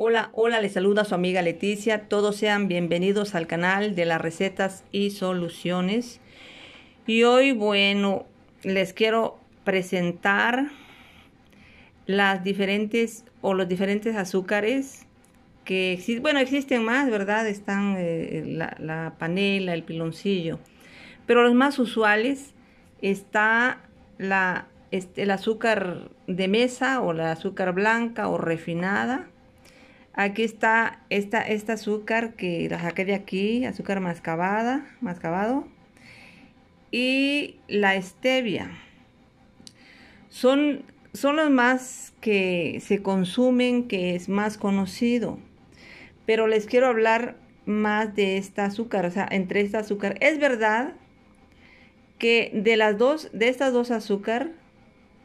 Hola, hola, les saluda su amiga Leticia. Todos sean bienvenidos al canal de las recetas y soluciones. Y hoy, bueno, les quiero presentar las diferentes o los diferentes azúcares que existen. Bueno, existen más, ¿verdad? Están eh, la, panela, el piloncillo. Pero los más usuales está la, este, el azúcar de mesa o la azúcar blanca o refinada Aquí está esta, este azúcar que la saqué de aquí, azúcar mascabada, mascabado. Y la stevia. Son, los más que se consumen, que es más conocido. Pero les quiero hablar más de esta azúcar, o sea, entre esta azúcar. Es verdad que de las dos, de estas dos azúcar,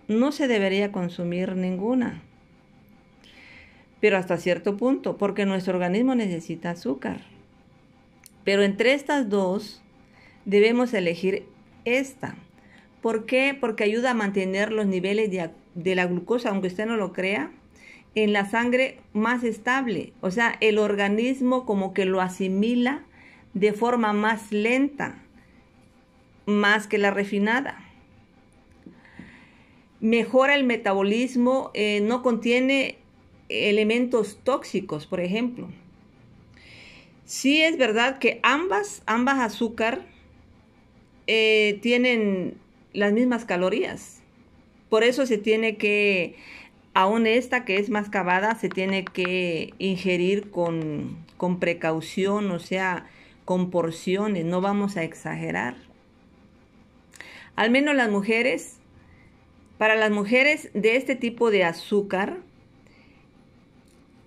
no se debería consumir ninguna pero hasta cierto punto, porque nuestro organismo necesita azúcar. Pero entre estas dos debemos elegir esta. ¿Por qué? Porque ayuda a mantener los niveles de, la glucosa, aunque usted no lo crea, en la sangre más estable. O sea, el organismo como que lo asimila de forma más lenta, más que la refinada. Mejora el metabolismo, eh, no contiene elementos tóxicos, por ejemplo. si es verdad que ambas, ambas azúcar eh, tienen las mismas calorías. Por eso se tiene que, aún esta que es más cavada, se tiene que ingerir con, con precaución, o sea, con porciones, no vamos a exagerar. Al menos las mujeres, para las mujeres de este tipo de azúcar,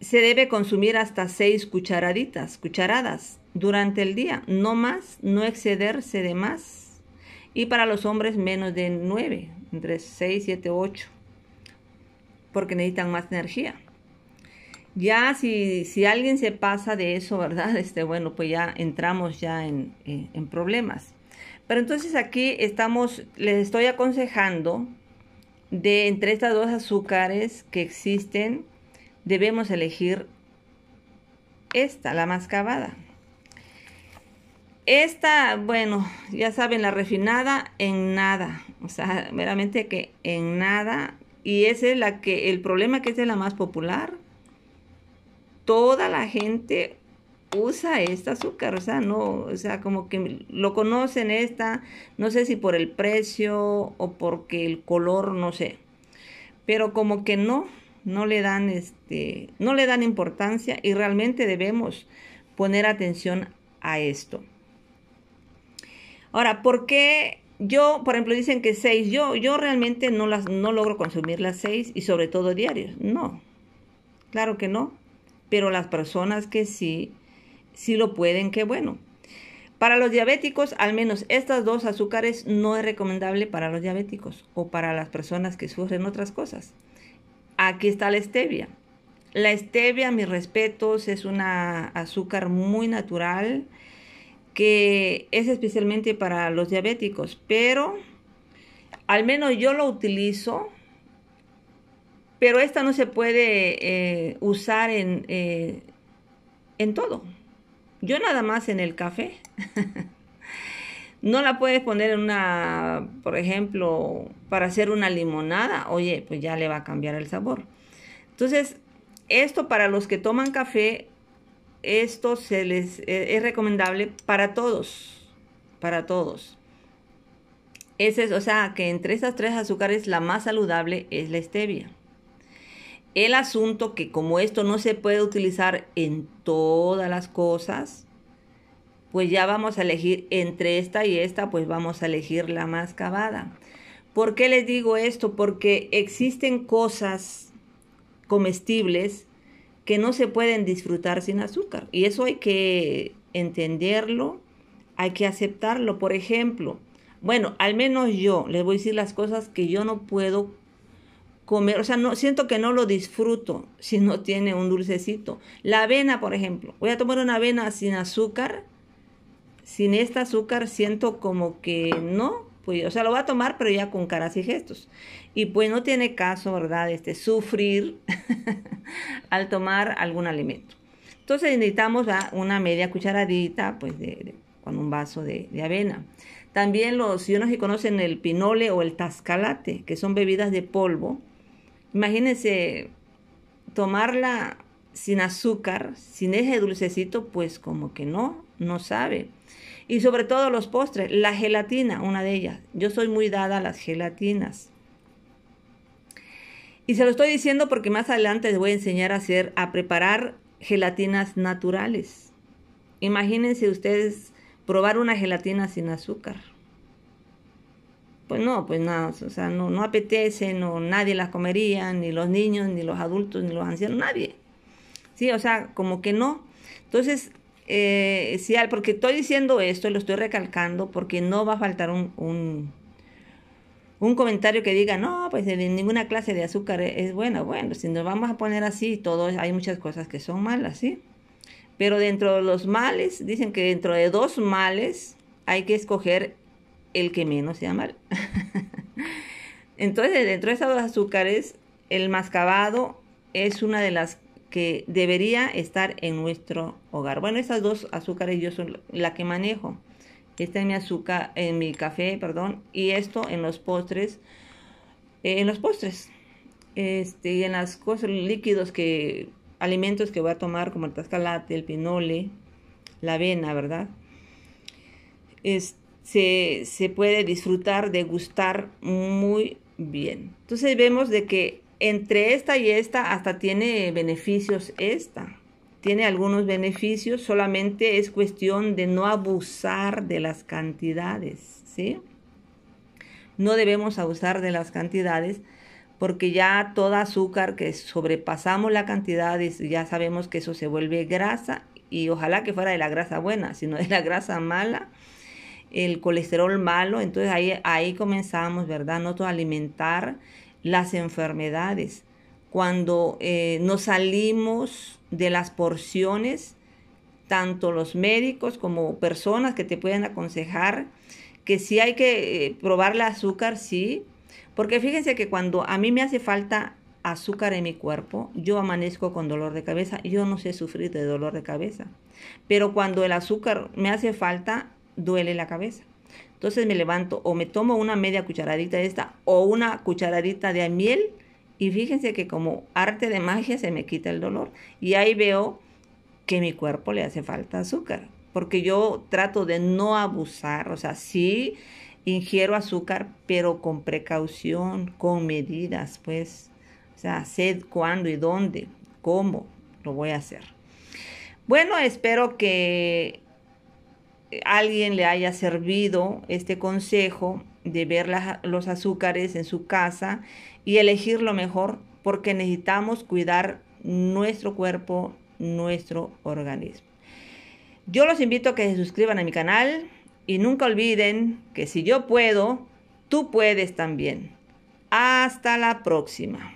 se debe consumir hasta 6 cucharaditas, cucharadas durante el día, no más, no excederse de más. Y para los hombres menos de 9, entre 6, 7, 8, porque necesitan más energía. Ya si, si alguien se pasa de eso, ¿verdad? Este, bueno, pues ya entramos ya en, en problemas. Pero entonces aquí estamos, les estoy aconsejando de entre estas dos azúcares que existen, debemos elegir esta, la más cavada. Esta, bueno, ya saben, la refinada en nada. O sea, meramente que en nada. Y esa es la que, el problema que es la más popular. Toda la gente usa esta azúcar, o sea, no, o sea, como que lo conocen esta, no sé si por el precio o porque el color, no sé. Pero como que no, no le dan, este, no le dan importancia y realmente debemos poner atención a esto. Ahora, ¿por qué yo, por ejemplo, dicen que seis? Yo, yo realmente no, las, no logro consumir las seis y sobre todo diarios. No, claro que no. Pero las personas que sí, sí lo pueden, qué bueno. Para los diabéticos, al menos estas dos azúcares no es recomendable para los diabéticos o para las personas que sufren otras cosas. Aquí está la stevia. La stevia, mis respetos, es una azúcar muy natural que es especialmente para los diabéticos, pero al menos yo lo utilizo, pero esta no se puede eh, usar en, eh, en todo. Yo nada más en el café. No la puedes poner en una, por ejemplo, para hacer una limonada, oye, pues ya le va a cambiar el sabor. Entonces, esto para los que toman café, esto se les eh, es recomendable para todos, para todos. Ese es, o sea, que entre esas tres azúcares la más saludable es la stevia. El asunto que como esto no se puede utilizar en todas las cosas, pues ya vamos a elegir entre esta y esta, pues vamos a elegir la más cavada. ¿Por qué les digo esto? Porque existen cosas comestibles que no se pueden disfrutar sin azúcar. Y eso hay que entenderlo, hay que aceptarlo. Por ejemplo, bueno, al menos yo les voy a decir las cosas que yo no puedo comer, o sea, no siento que no lo disfruto si no tiene un dulcecito. La avena, por ejemplo, voy a tomar una avena sin azúcar sin este azúcar siento como que no, pues, o sea, lo va a tomar, pero ya con caras y gestos. Y pues no tiene caso, ¿verdad?, este, sufrir al tomar algún alimento. Entonces necesitamos una media cucharadita, pues, de, con un vaso de, avena. También los, si unos que conocen el pinole o el tascalate, que son bebidas de polvo, imagínense tomarla sin azúcar, sin ese dulcecito, pues como que no, no sabe. Y sobre todo los postres, la gelatina, una de ellas. Yo soy muy dada a las gelatinas. Y se lo estoy diciendo porque más adelante les voy a enseñar a hacer, a preparar gelatinas naturales. Imagínense ustedes probar una gelatina sin azúcar. Pues no, pues nada, o sea, no, no apetece, no, nadie las comería, ni los niños, ni los adultos, ni los ancianos, nadie. Sí, o sea, como que no. Entonces, eh, porque estoy diciendo esto, lo estoy recalcando, porque no va a faltar un, un, comentario que diga, no, pues ninguna clase de azúcar e-". es, buena, bueno. Bueno, si nos vamos a poner así, todo, hay muchas cosas que son malas, ¿sí? Pero dentro de los males, dicen que dentro de dos males hay que escoger el que menos sea mal. Entonces, dentro de esos dos azúcares, el mascabado es una de las debería estar en nuestro hogar. Bueno, esas dos azúcares yo son la que manejo. Esta es mi azúcar, en eh, mi café, perdón, y esto en los postres, eh, en los postres, este, y en las cosas líquidos que, alimentos que voy a tomar como el tascalate, el pinole, la avena, ¿verdad? se, se, puede disfrutar, degustar muy bien. Entonces vemos de que entre esta y esta hasta tiene beneficios esta. Tiene algunos beneficios, solamente es cuestión de no abusar de las cantidades, ¿sí? No debemos abusar de las cantidades porque ya todo azúcar que sobrepasamos la cantidad, ya sabemos que eso se vuelve grasa y ojalá que fuera de la grasa buena, sino de la grasa mala, el colesterol malo, entonces ahí, ahí comenzamos, ¿verdad? No todo alimentar las enfermedades, cuando eh, nos salimos de las porciones, tanto los médicos como personas que te pueden aconsejar, que si hay que probarle eh, probar el azúcar, sí, porque fíjense que cuando a mí me hace falta azúcar en mi cuerpo, yo amanezco con dolor de cabeza, yo no sé sufrir de dolor de cabeza, pero cuando el azúcar me hace falta, duele la cabeza. Entonces me levanto o me tomo una media cucharadita de esta o una cucharadita de miel y fíjense que como arte de magia se me quita el dolor. Y ahí veo que mi cuerpo le hace falta azúcar, porque yo trato de no abusar, o sea, sí ingiero azúcar, pero con precaución, con medidas, pues, o sea, sé cuándo y dónde, cómo lo voy a hacer. Bueno, espero que alguien le haya servido este consejo de ver los azúcares en su casa y elegir lo mejor porque necesitamos cuidar nuestro cuerpo, nuestro organismo. Yo los invito a que se suscriban a mi canal y nunca olviden que si yo puedo, tú puedes también. Hasta la próxima.